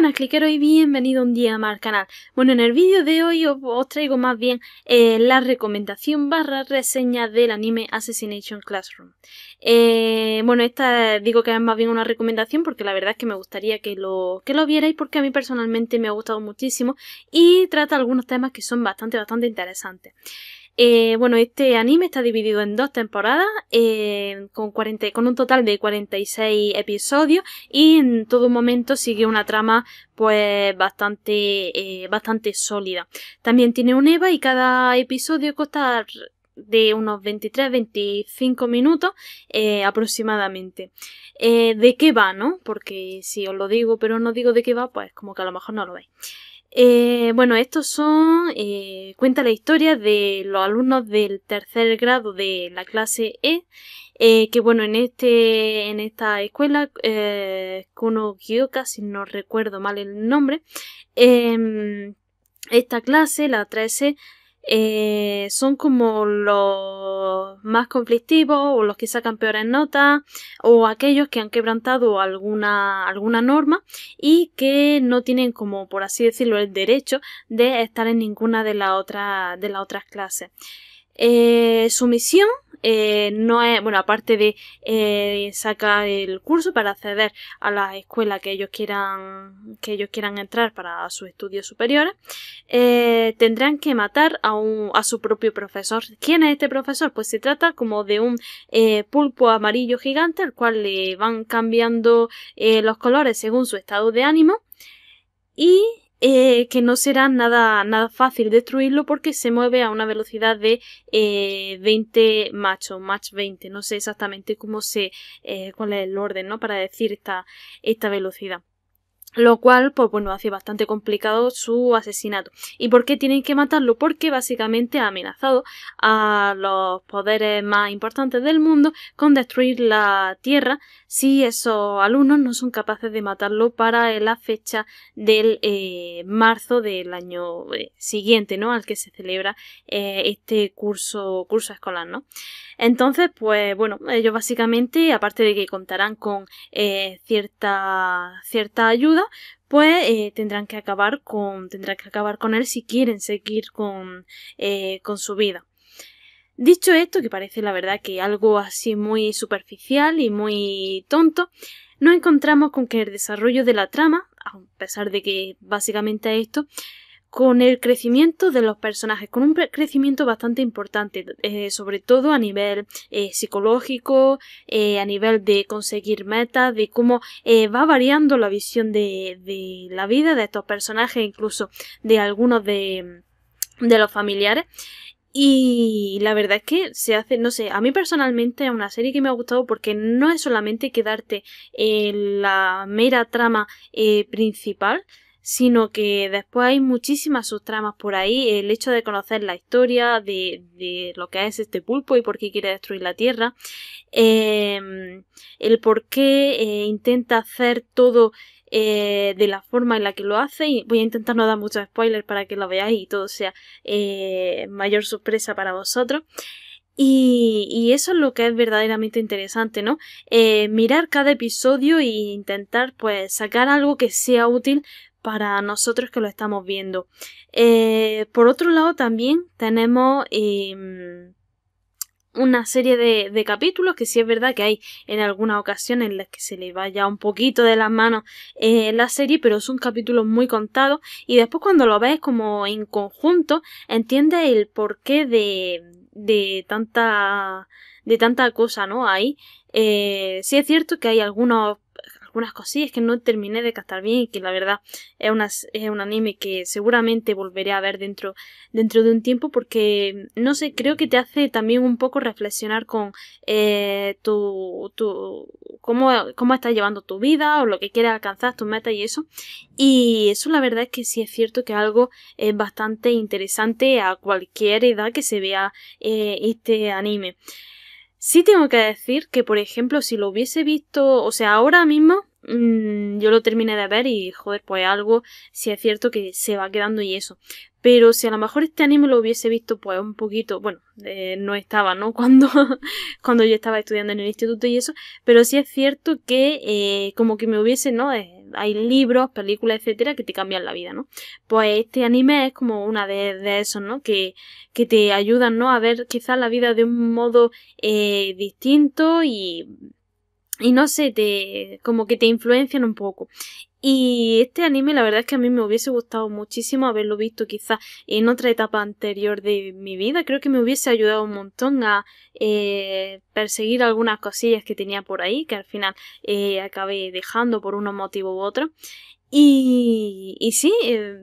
buenas cliqueros y bienvenido un día más al canal. Bueno, en el vídeo de hoy os, traigo más bien eh, la recomendación barra reseña del anime Assassination Classroom. Eh, bueno, esta digo que es más bien una recomendación porque la verdad es que me gustaría que lo, que lo vierais porque a mí personalmente me ha gustado muchísimo y trata algunos temas que son bastante, bastante interesantes. Eh, bueno, este anime está dividido en dos temporadas, eh, con, un total de 46 episodios y en todo momento sigue una trama pues bastante, eh, bastante sólida. También tiene un EVA y cada episodio cuesta de unos 23-25 minutos aproximadamente. ¿De qué va, no? Porque si os lo digo pero no digo de qué va, pues como que a lo mejor no lo veis. Eh, bueno, estos son. Eh, cuenta la historia de los alumnos del tercer grado de la clase E. Eh, que bueno, en este. En esta escuela, Kuno Gyoka, si no recuerdo mal el nombre. Em, esta clase, la 13, e, son como los más conflictivos o los que sacan peores notas o aquellos que han quebrantado alguna, alguna norma y que no tienen como por así decirlo el derecho de estar en ninguna de las otras de las otras clases. Eh, su misión eh, no es, bueno, aparte de eh, sacar el curso para acceder a la escuela que ellos quieran, que ellos quieran entrar para sus estudios superiores, tendrán que matar a, un, a su propio profesor. ¿Quién es este profesor? Pues se trata como de un pulpo amarillo gigante al cual le van cambiando los colores según su estado de ánimo y eh, que no será nada, nada fácil destruirlo porque se mueve a una velocidad de eh, 20 macho, match 20. No sé exactamente cómo se, eh, cuál es el orden, ¿no? Para decir esta, esta velocidad lo cual, pues bueno, hace bastante complicado su asesinato. ¿Y por qué tienen que matarlo? Porque básicamente ha amenazado a los poderes más importantes del mundo con destruir la Tierra si esos alumnos no son capaces de matarlo para la fecha del eh, marzo del año eh, siguiente, ¿no? Al que se celebra eh, este curso, curso escolar, ¿no? Entonces, pues bueno, ellos básicamente, aparte de que contarán con cierta, cierta ayuda, pues eh, tendrán que acabar con que acabar con él si quieren seguir eh, con, su vida. Dicho esto, que parece la verdad que algo así muy superficial y muy tonto, nos encontramos con que el desarrollo de la trama, a pesar de que básicamente esto, con el crecimiento de los personajes, con un crecimiento bastante importante, eh, sobre todo a nivel eh, psicológico, eh, a nivel de conseguir metas, de cómo va variando la visión de, la vida de estos personajes, incluso de algunos de, de los familiares. Y la verdad es que se hace, no sé, a mí personalmente es una serie que me ha gustado porque no es solamente quedarte en la mera trama principal, sino que después hay muchísimas subtramas por ahí, el hecho de conocer la historia de, lo que es este pulpo y por qué quiere destruir la Tierra, em, el por qué eh, intenta hacer todo eh, de la forma en la que lo hace y voy a intentar no dar muchos spoilers para que lo veáis y todo sea eh, mayor sorpresa para vosotros. Y, eso es lo que es verdaderamente interesante, ¿no? mirar cada episodio e intentar pues sacar algo que sea útil para nosotros que lo estamos viendo. Eh, por otro lado, también tenemos em, una serie de, capítulos que sí es verdad que hay en algunas ocasiones en las que se le vaya un poquito de las manos eh, la serie, pero son capítulos muy contados y después cuando lo ves como en conjunto entiendes el porqué de, de tanta de tanta cosa, ¿no? Hay. Eh, sí es cierto que hay algunos algunas cosillas que no terminé de captar bien y que la verdad es, una, un anime que seguramente volveré a ver dentro, dentro de un tiempo porque no sé, creo que te hace también un poco reflexionar con eh, tu, cómo, estás llevando tu vida o lo que quieres alcanzar, tus metas y eso. Y eso la verdad es que sí es cierto que algo es eh, bastante interesante a cualquier edad que se vea eh, este anime. Sí tengo que decir que, por ejemplo, si lo hubiese visto, o sea, ahora mismo mm, yo lo terminé de ver y, joder, pues algo, si es cierto que se va quedando y eso. Pero si a lo mejor este anime lo hubiese visto, pues un poquito, bueno, eh, no estaba, ¿no? Cuando, cuando yo estaba estudiando en el instituto y eso, pero sí es cierto que eh, como que me hubiese, ¿no? Eh, hay libros, películas, etcétera, que te cambian la vida, ¿no? Pues este anime es como una de, de esos, ¿no? Que, te ayudan, ¿no? A ver quizás la vida de un modo eh, distinto y y no sé, te, como que te influencian un poco. Y este anime, la verdad es que a mí me hubiese gustado muchísimo haberlo visto quizás en otra etapa anterior de mi vida. Creo que me hubiese ayudado un montón a eh, perseguir algunas cosillas que tenía por ahí, que al final eh, acabé dejando por uno motivo u otro. Y, y sí, eh,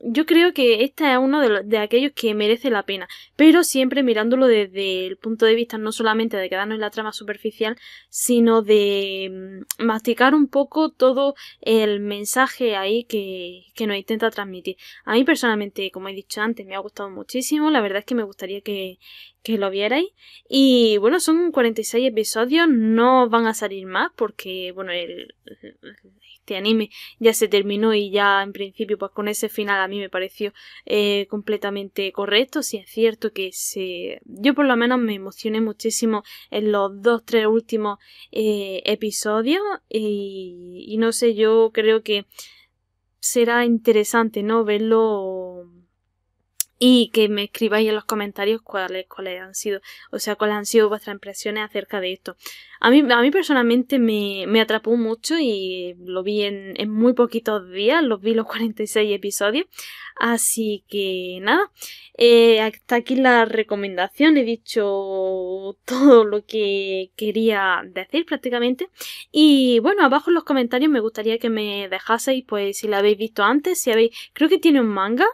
yo creo que este es uno de, aquellos que merece la pena, pero siempre mirándolo desde el punto de vista no solamente de quedarnos en la trama superficial, sino de mm, masticar un poco todo el mensaje ahí que, que nos intenta transmitir. A mí personalmente, como he dicho antes, me ha gustado muchísimo, la verdad es que me gustaría que, que lo vierais. Y bueno, son 46 episodios, no van a salir más porque, bueno, el, este anime ya se terminó y ya en principio, pues con ese final a mí me pareció eh, completamente correcto. Si es cierto que se... yo por lo menos me emocioné muchísimo en los dos, tres últimos eh, episodios y, y no sé, yo creo que será interesante, ¿no? Verlo y que me escribáis en los comentarios cuáles, cuáles han sido, o sea, cuáles han sido vuestras impresiones acerca de esto. A mí, a mí personalmente me, me atrapó mucho y lo vi en, en muy poquitos días, los vi los 46 episodios, así que nada, eh, hasta aquí la recomendación, he dicho todo lo que quería decir prácticamente y bueno, abajo en los comentarios me gustaría que me dejaseis pues si la habéis visto antes, si habéis, creo que tiene un manga,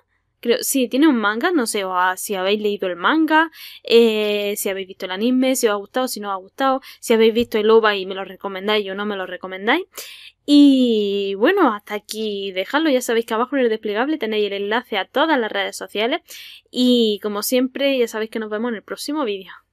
creo, sí, tiene un manga, no sé si habéis leído el manga, eh, si habéis visto el anime, si os ha gustado, si no os ha gustado, si habéis visto el OVA y me lo recomendáis o no me lo recomendáis. Y bueno, hasta aquí dejadlo. Ya sabéis que abajo en el desplegable tenéis el enlace a todas las redes sociales. Y como siempre, ya sabéis que nos vemos en el próximo vídeo.